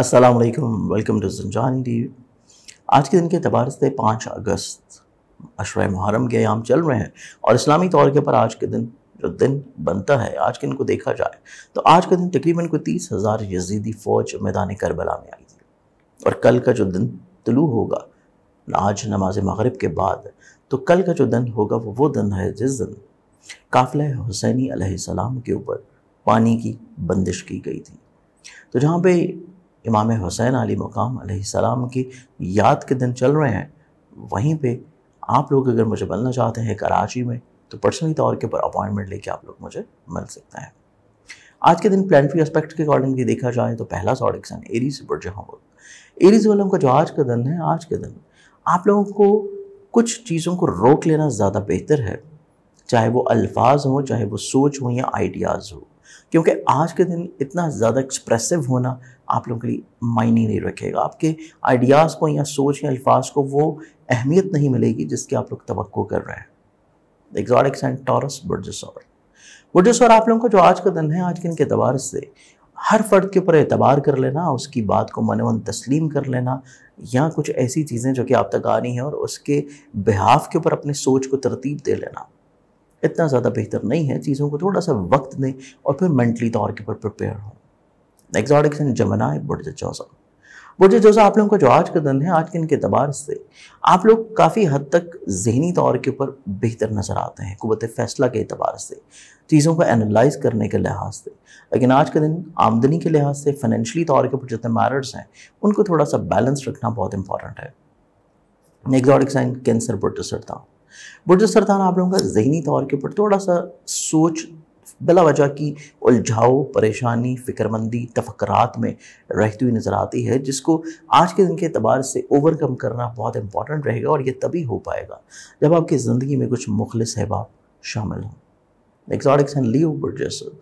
अस्सलाम वालेकुम welcome to जंजान we आज के दिन के अतबार से पाँच अगस्त अशर मुहर्रम के आयाम चल रहे हैं और इस्लामी तौर के ऊपर आज के दिन जो दिन बनता है आज के दिन को देखा जाए तो आज के दिन तकरीबन कोई तीस हज़ार यजीदी फ़ौज मैदान करबला में आई थी और कल का जो दिन तलू होगा आज नमाज मगरब के बाद तो कल का जो दिन होगा वो वो दिन है जिस दिन काफिला हुसैनी के ऊपर पानी की बंदिश की गई थी तो जहाँ पे इमाम हुसैन अली मकाम सलाम की याद के दिन चल रहे हैं वहीं पे आप लोग अगर मुझे मिलना चाहते हैं कराची में तो पर्सनली तौर के ऊपर अपॉइंटमेंट लेके आप लोग मुझे मिल सकते हैं आज के दिन प्लानटरी एस्पेक्ट के अकॉर्डिंग भी देखा जाए तो पहला सॉडिक्सन एरीज बुरज हमल एरीज वलम का जो आज का दिन है आज के दिन आप लोगों को कुछ चीज़ों को रोक लेना ज़्यादा बेहतर है चाहे वो अल्फाज हों चाहे वो सोच हो या आइडियाज़ हो क्योंकि आज के दिन इतना ज़्यादा एक्सप्रेसिव होना आप लोगों के लिए मायने नहीं रखेगा आपके आइडियाज़ को या सोच या अल्फाज को वो अहमियत नहीं मिलेगी जिसकी आप लोग तो कर रहे हैं एग्जॉटिक एंड टॉरस बुर्जसौर बुर्जसौर आप लोगों को जो आज का दिन है आज के दिन के अतबार से हर फर्द के ऊपर एतबार कर लेना उसकी बात को मन मन तस्लीम कर लेना या कुछ ऐसी चीज़ें जो कि आप तक आ रही हैं और उसके बिहाफ के ऊपर अपनी सोच को तरतीब दे लेना इतना ज़्यादा बेहतर नहीं है चीज़ों को थोड़ा सा वक्त दें और फिर मेंटली तौर के ऊपर प्रिपेयर हों एग्जॉटिक्स एंड जमनाए बुर्ज चौसा बुर्ज चौसा आप लोगों का जो आज का दिन है आज के इनके अतबार से आप लोग काफ़ी हद तक जहनी तौर के ऊपर बेहतर नज़र आते हैं कुत फैसला के अतबार से चीज़ों को एनालाइज करने के लिहाज से लेकिन आज के दिन आमदनी के लिहाज से फाइनेंशली तौर के ऊपर जितने मैरट्स हैं उनको थोड़ा सा बैलेंस रखना बहुत इंपॉर्टेंट है एग्जॉटिक एंड कैंसर बुर्ज चढ़ता बुरदस्तर आप लोगों का जहनी तौर के ऊपर थोड़ा सा सोच बिला वजह की उलझाओ परेशानी फ़िक्रमंदी तफकरात में रहती हुई नज़र आती है जिसको आज के दिन के अतबार से ओवरकम करना बहुत इंपॉर्टेंट रहेगा और ये तभी हो पाएगा जब आपकी ज़िंदगी में कुछ मुखलिस अहबाब शामिल हों एक्सॉडिक्स एंड लीव बुरजसद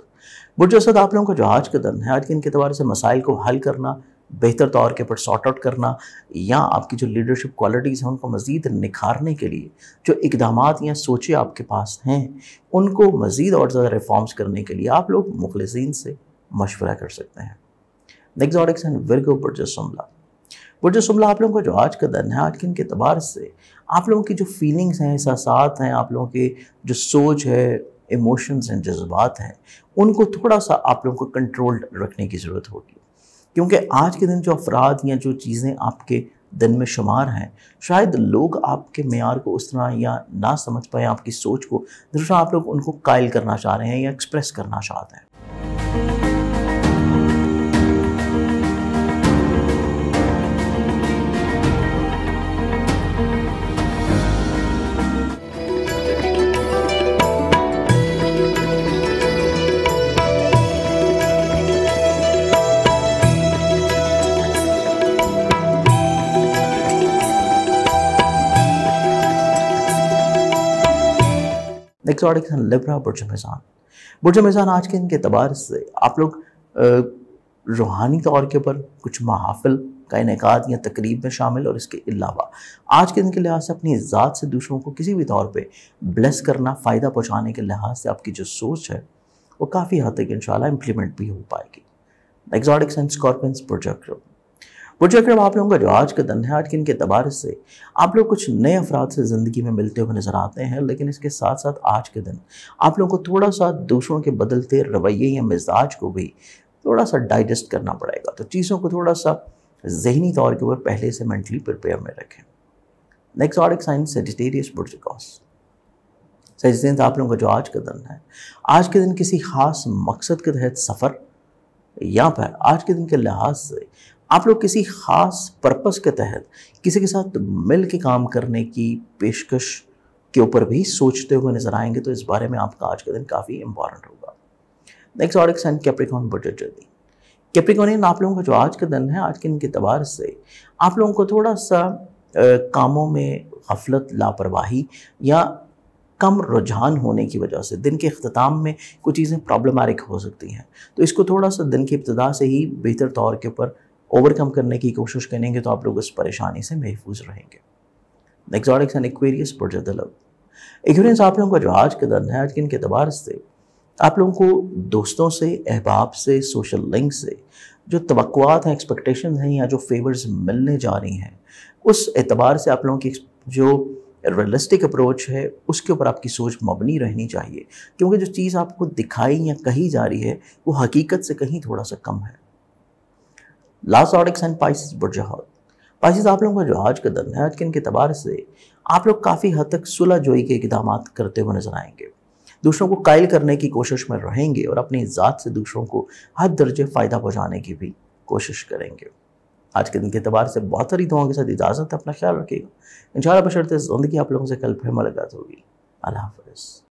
बुरजसद आप लोगों का जो आज का दिन है आज के दिन के अतबार से मसाइल को हल करना बेहतर तौर के ऊपर सॉर्ट आउट करना या आपकी जो लीडरशिप क्वालिटीज़ हैं उनको मज़ीद निखारने के लिए जो इकदाम या सोचे आपके पास हैं उनको मज़ीद और ज़्यादा रिफॉर्म्स करने के लिए आप लोग मुखलसिन से मशवरा कर सकते हैं नेक्जॉटिक्स एंड वर्गो बुरजसमला बुरजसमला आप लोगों का जो आज का दिन है आज के इनके तबार से आप लोगों की जो फीलिंग्स हैं एहसास हैं आप लोगों की जो सोच है इमोशंस हैं जज्बात हैं उनको थोड़ा सा आप लोगों को कंट्रोल्ड रखने की ज़रूरत होगी क्योंकि आज के दिन जो अफराद या जो चीज़ें आपके दिन में शुमार हैं शायद लोग आपके मैार को उस तरह या ना समझ पाए आपकी सोच को दूसरा आप लोग उनको कायल करना चाह रहे हैं या एक्सप्रेस करना चाहते हैं एक्सॉटिक लिब्रा बुरज मिजान बुरज मिजान आज के इनके अतबार से आप लोग रूहानी तौर के ऊपर कुछ महाफिल का इनका या तकरीब में शामिल और इसके अलावा आज के दिन के लिहाज से अपनी ज़ात से दूसरों को किसी भी तौर पे ब्लेस करना फ़ायदा पहुँचाने के लिहाज से आपकी जो सोच है वो काफ़ी हद तक इन इम्प्लीमेंट भी हो पाएगी एग्जॉटिक्स एंड स्कॉर्पियंस प्रोजेक्ट मुझे अक्रम आप लोगों का जो आज का दिन है आज के इनके तबारस से आप लोग कुछ नए अफराद से ज़िंदगी में मिलते हुए नज़र आते हैं लेकिन इसके साथ साथ आज के दिन आप लोगों को थोड़ा सा दूसरों के बदलते रवैये या मिजाज को भी थोड़ा सा डाइजेस्ट करना पड़ेगा तो चीज़ों को थोड़ा सा जहनी तौर के ऊपर पहले से मैंटली प्रिपेयर में रखें नेक्स्ट ऑर्डिक साइन सेजिटेरियस बुर्जिकॉस सेजिटेरियस आप लोगों का जो आज का दिन है आज के दिन किसी खास मकसद के तहत सफ़र या पर आज के दिन के लिहाज से आप लोग किसी ख़ास पर्पस के तहत किसी के साथ मिल के काम करने की पेशकश के ऊपर भी सोचते हुए नजर आएंगे तो इस बारे में आपका आज का दिन काफ़ी इंपॉर्टेंट होगा नेक्स्ट ऑडिक सन कैप्रिकॉन बजट जर्नी कैप्रिकॉनियन आप लोगों का जो आज का दिन है आज के दिन के तबार से आप लोगों को थोड़ा सा आ, कामों में गफलत लापरवाही या कम रुझान होने की वजह से दिन के अख्ताम में कुछ चीज़ें प्रॉब्लमारिक हो सकती हैं तो इसको थोड़ा सा दिन की इब्तदा से ही बेहतर तौर के ऊपर ओवरकम करने की कोशिश करेंगे तो आप लोग उस परेशानी से महफूज रहेंगे एग्जॉटिक्स एंड एक्वेरियस लव एक्वेरियंस आप लोगों का जो आज का दिन है आज के इनके अतबार से आप लोगों को दोस्तों से अहबाब से सोशल लिंक से जो तवक़ात हैं एक्सपेक्टेशन हैं या जो फेवर्स मिलने जा रही हैं उस एतबार से आप लोगों की जो रियलिस्टिक अप्रोच है उसके ऊपर आपकी सोच मबनी रहनी चाहिए क्योंकि जो चीज़ आपको दिखाई या कही जा रही है वो हकीकत से कहीं थोड़ा सा कम है लास्ट ऑडिक्स एंड पाइसिस बुरजहाल पाइसिस आप लोगों का जो आज का दल है आज के इनके तबार से आप लोग काफ़ी हद तक सुलह जोई के इकदाम करते हुए नजर आएंगे दूसरों को कायल करने की कोशिश में रहेंगे और अपनी ज़ात से दूसरों को हर दर्जे फ़ायदा पहुँचाने की भी कोशिश करेंगे आज के दिन के अतबार से बहुत सारी दुआओं के साथ इजाज़त है अपना ख्याल रखिएगा इन शाला बशरते ज़िंदगी आप लोगों से कल फिर मुलाकात होगी अल्लाह हाफ